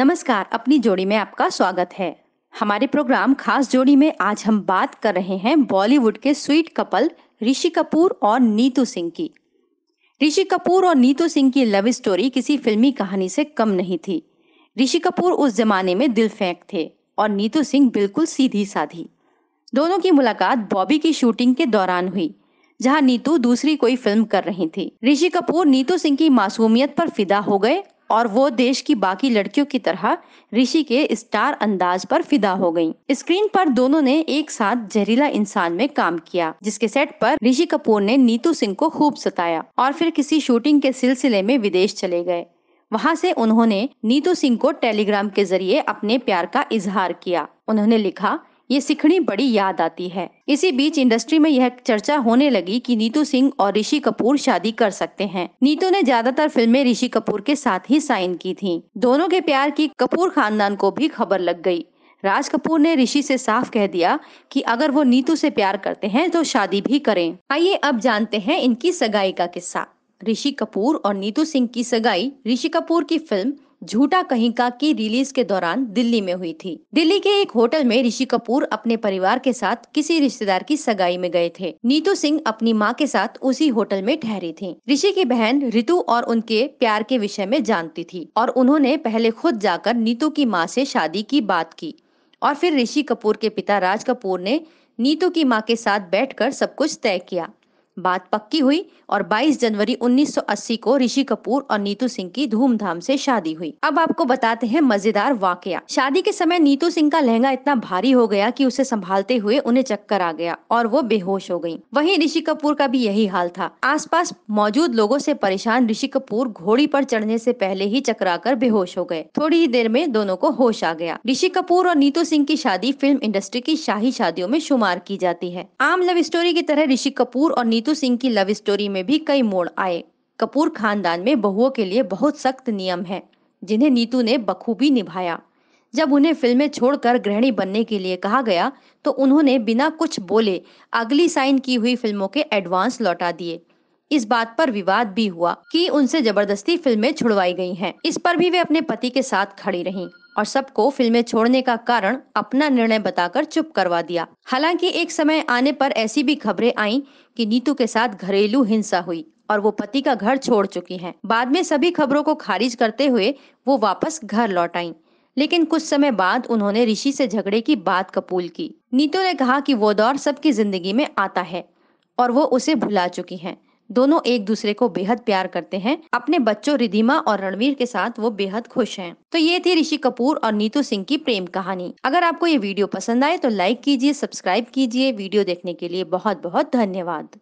नमस्कार अपनी जोड़ी में आपका स्वागत है हमारे प्रोग्राम खास जोड़ी में आज हम बात कर रहे हैं बॉलीवुड के स्वीट कपल ऋषि कपूर और नीतू सिंह की ऋषि कपूर और नीतू सिंह की लव स्टोरी किसी फिल्मी कहानी से कम नहीं थी ऋषि कपूर उस जमाने में दिल फेंक थे और नीतू सिंह बिल्कुल सीधी साधी दोनों की मुलाकात बॉबी की शूटिंग के दौरान हुई जहां नीतू दूसरी कोई फिल्म कर रही थी ऋषि कपूर नीतू सिंह की मासूमियत पर फिदा हो गए और वो देश की बाकी लड़कियों की तरह ऋषि के स्टार अंदाज पर फिदा हो गईं। स्क्रीन पर दोनों ने एक साथ जहरीला इंसान में काम किया जिसके सेट पर ऋषि कपूर ने नीतू सिंह को खूब सताया और फिर किसी शूटिंग के सिलसिले में विदेश चले गए वहां से उन्होंने नीतू सिंह को टेलीग्राम के जरिए अपने प्यार का इजहार किया उन्होंने लिखा ये सीखनी बड़ी याद आती है इसी बीच इंडस्ट्री में यह चर्चा होने लगी कि नीतू सिंह और ऋषि कपूर शादी कर सकते हैं नीतू ने ज्यादातर फिल्में ऋषि कपूर के साथ ही साइन की थी दोनों के प्यार की कपूर खानदान को भी खबर लग गई राज कपूर ने ऋषि से साफ कह दिया कि अगर वो नीतू से प्यार करते हैं तो शादी भी करें आइए अब जानते हैं इनकी सगाई का किस्सा ऋषि कपूर और नीतू सिंह की सगाई ऋषि कपूर की फिल्म झूठा कहीं का की रिलीज के दौरान दिल्ली में हुई थी दिल्ली के एक होटल में ऋषि कपूर अपने परिवार के साथ किसी रिश्तेदार की सगाई में गए थे नीतू सिंह अपनी माँ के साथ उसी होटल में ठहरी थी ऋषि की बहन रितु और उनके प्यार के विषय में जानती थी और उन्होंने पहले खुद जाकर नीतू की माँ से शादी की बात की और फिर ऋषि कपूर के पिता राज कपूर ने नीतू की माँ के साथ बैठकर सब कुछ तय किया बात पक्की हुई और 22 जनवरी 1980 को ऋषि कपूर और नीतू सिंह की धूमधाम से शादी हुई अब आपको बताते हैं मजेदार वाकया शादी के समय नीतू सिंह का लहंगा इतना भारी हो गया कि उसे संभालते हुए उन्हें चक्कर आ गया और वो बेहोश हो गयी वही ऋषि कपूर का भी यही हाल था आस मौजूद लोगो ऐसी परेशान ऋषि कपूर घोड़ी आरोप चढ़ने ऐसी पहले ही चकरा बेहोश हो गए थोड़ी ही देर में दोनों को होश आ गया ऋषि कपूर और नीतू सिंह की शादी फिल्म इंडस्ट्री की शाही शादियों में शुमार की जाती है आम लव स्टोरी की तरह ऋषि कपूर और नीतू रितु सिंह की लव स्टोरी में भी कई मोड़ आए कपूर खानदान में बहुओं के लिए बहुत सख्त नियम है जिन्हें नीतू ने बखूबी निभाया जब उन्हें फिल्में छोड़कर गृहिणी बनने के लिए कहा गया तो उन्होंने बिना कुछ बोले अगली साइन की हुई फिल्मों के एडवांस लौटा दिए इस बात पर विवाद भी हुआ कि उनसे जबरदस्ती फिल्में छुड़वाई गई हैं। इस पर भी वे अपने पति के साथ खड़ी रहीं और सबको फिल्में छोड़ने का कारण अपना निर्णय बताकर चुप करवा दिया हालांकि एक समय आने पर ऐसी भी खबरें आईं कि नीतू के साथ घरेलू हिंसा हुई और वो पति का घर छोड़ चुकी हैं। बाद में सभी खबरों को खारिज करते हुए वो वापस घर लौट आई लेकिन कुछ समय बाद उन्होंने ऋषि से झगड़े की बात कबूल की नीतू ने कहा कि वो दौर सबकी जिंदगी में आता है और वो उसे भुला चुकी हैं दोनों एक दूसरे को बेहद प्यार करते हैं अपने बच्चों रिधिमा और रणवीर के साथ वो बेहद खुश हैं तो ये थी ऋषि कपूर और नीतू सिंह की प्रेम कहानी अगर आपको ये वीडियो पसंद आए तो लाइक कीजिए सब्सक्राइब कीजिए वीडियो देखने के लिए बहुत बहुत धन्यवाद